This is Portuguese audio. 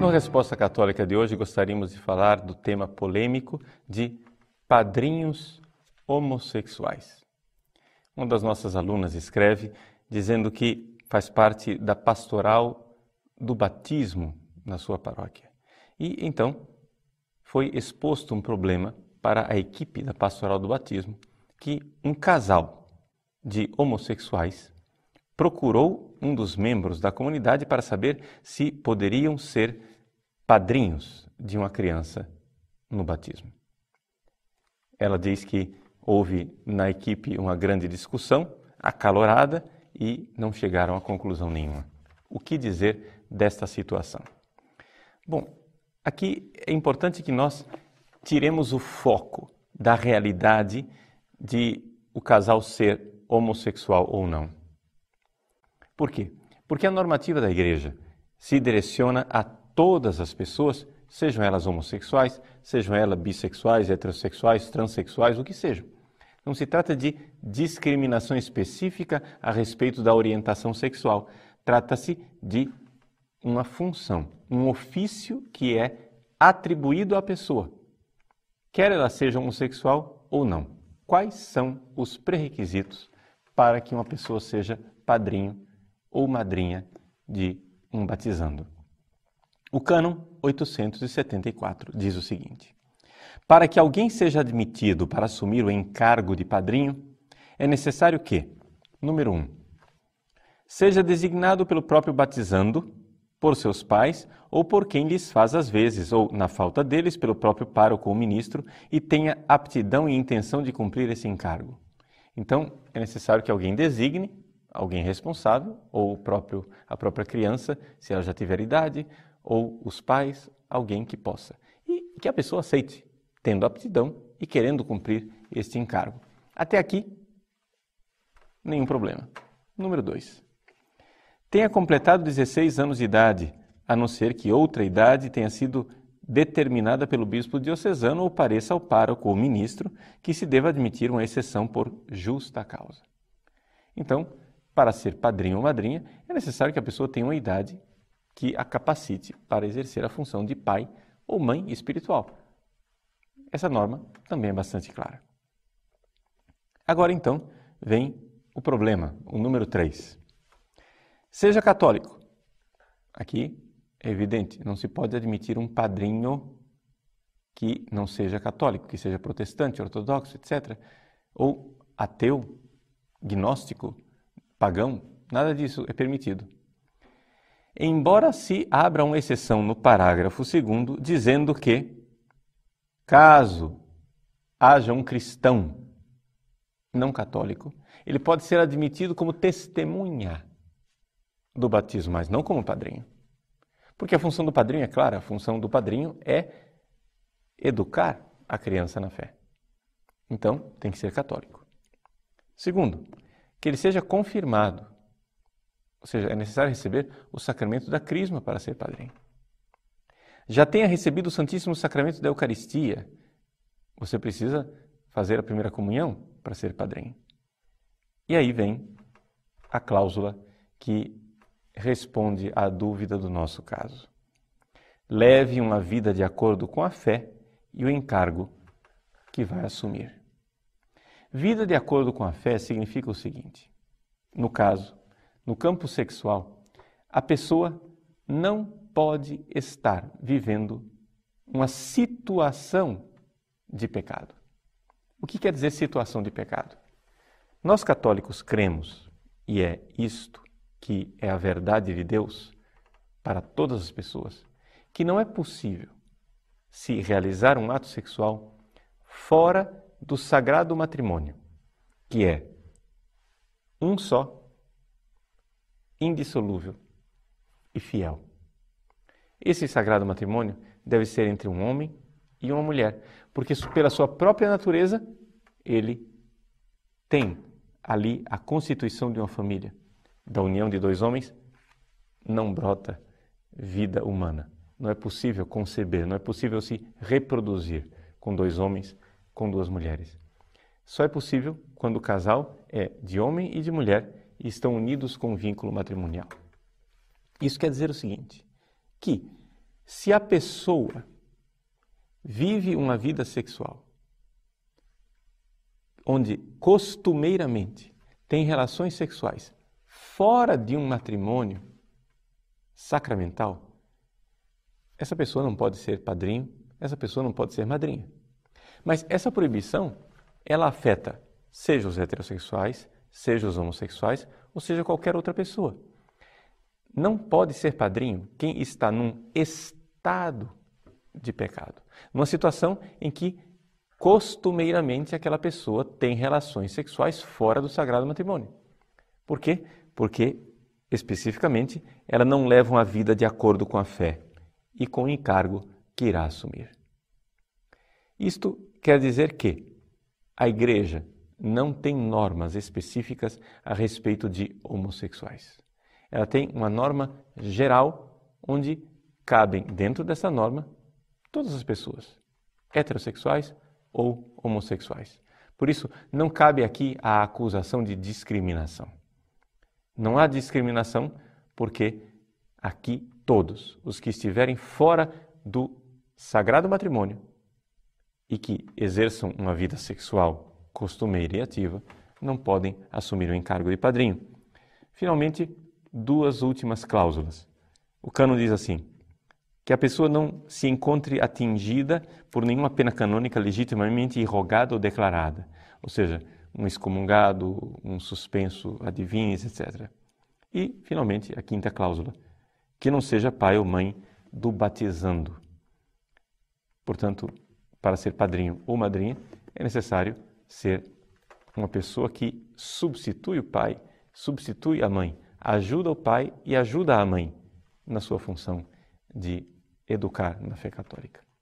No resposta católica de hoje, gostaríamos de falar do tema polêmico de padrinhos homossexuais. Uma das nossas alunas escreve dizendo que faz parte da pastoral do batismo na sua paróquia. E então foi exposto um problema para a equipe da pastoral do batismo que um casal de homossexuais procurou um dos membros da comunidade para saber se poderiam ser padrinhos de uma criança no batismo. Ela diz que houve na equipe uma grande discussão, acalorada, e não chegaram a conclusão nenhuma. O que dizer desta situação. Bom, aqui é importante que nós tiremos o foco da realidade de o casal ser homossexual ou não. Por quê? Porque a normativa da igreja se direciona a todas as pessoas, sejam elas homossexuais, sejam elas bissexuais, heterossexuais, transexuais, o que sejam. Não se trata de discriminação específica a respeito da orientação sexual. Trata-se de uma função, um ofício que é atribuído à pessoa, quer ela seja homossexual ou não. Quais são os pré-requisitos para que uma pessoa seja padrinho ou madrinha de um batizando? O cânon 874 diz o seguinte: Para que alguém seja admitido para assumir o encargo de padrinho, é necessário que, número 1, um, seja designado pelo próprio batizando por seus pais ou por quem lhes faz às vezes, ou, na falta deles, pelo próprio pároco ou ministro, e tenha aptidão e intenção de cumprir esse encargo. Então, é necessário que alguém designe alguém responsável, ou próprio, a própria criança, se ela já tiver idade, ou os pais, alguém que possa. E que a pessoa aceite, tendo aptidão e querendo cumprir este encargo. Até aqui, nenhum problema. Número 2 tenha completado 16 anos de idade, a não ser que outra idade tenha sido determinada pelo bispo diocesano ou pareça ao pároco ou ministro que se deva admitir uma exceção por justa causa. Então, para ser padrinho ou madrinha, é necessário que a pessoa tenha uma idade que a capacite para exercer a função de pai ou mãe espiritual. Essa norma também é bastante clara. Agora então, vem o problema, o número 3. Seja católico. Aqui é evidente, não se pode admitir um padrinho que não seja católico, que seja protestante, ortodoxo, etc. Ou ateu, gnóstico, pagão, nada disso é permitido. Embora se abra uma exceção no parágrafo segundo, dizendo que, caso haja um cristão não católico, ele pode ser admitido como testemunha do batismo, mas não como padrinho. Porque a função do padrinho é clara, a função do padrinho é educar a criança na fé. Então, tem que ser católico. Segundo, que ele seja confirmado. Ou seja, é necessário receber o sacramento da crisma para ser padrinho. Já tenha recebido o Santíssimo Sacramento da Eucaristia. Você precisa fazer a primeira comunhão para ser padrinho. E aí vem a cláusula que responde à dúvida do nosso caso. Leve uma vida de acordo com a fé e o encargo que vai assumir. Vida de acordo com a fé significa o seguinte: no caso, no campo sexual, a pessoa não pode estar vivendo uma situação de pecado. O que quer dizer situação de pecado? Nós católicos cremos, e é isto que é a verdade de Deus para todas as pessoas, que não é possível se realizar um ato sexual fora do sagrado matrimônio, que é um só, indissolúvel e fiel. Esse sagrado matrimônio deve ser entre um homem e uma mulher, porque pela sua própria natureza ele tem ali a constituição de uma família da união de dois homens, não brota vida humana. Não é possível conceber, não é possível se reproduzir com dois homens, com duas mulheres. Só é possível quando o casal é de homem e de mulher e estão unidos com um vínculo matrimonial. Isso quer dizer o seguinte: que se a pessoa vive uma vida sexual onde costumeiramente tem relações sexuais fora de um matrimônio sacramental, essa pessoa não pode ser padrinho, essa pessoa não pode ser madrinha. Mas essa proibição, ela afeta seja os heterossexuais, seja os homossexuais, ou seja qualquer outra pessoa. Não pode ser padrinho quem está num estado de pecado, numa situação em que costumeiramente aquela pessoa tem relações sexuais fora do sagrado matrimônio. Por quê? porque, especificamente, elas não levam a vida de acordo com a fé e com o encargo que irá assumir. Isto quer dizer que a Igreja não tem normas específicas a respeito de homossexuais. Ela tem uma norma geral onde cabem dentro dessa norma todas as pessoas, heterossexuais ou homossexuais. Por isso, não cabe aqui a acusação de discriminação. Não há discriminação, porque aqui todos os que estiverem fora do sagrado matrimônio e que exerçam uma vida sexual costumeira e ativa não podem assumir o encargo de padrinho. Finalmente, duas últimas cláusulas. O cano diz assim: que a pessoa não se encontre atingida por nenhuma pena canônica legitimamente irrogada ou declarada. Ou seja, um excomungado, um suspenso adivinhas, etc. E, finalmente, a quinta cláusula, que não seja pai ou mãe do batizando. Portanto, para ser padrinho ou madrinha, é necessário ser uma pessoa que substitui o pai, substitui a mãe, ajuda o pai e ajuda a mãe na sua função de educar na fé católica.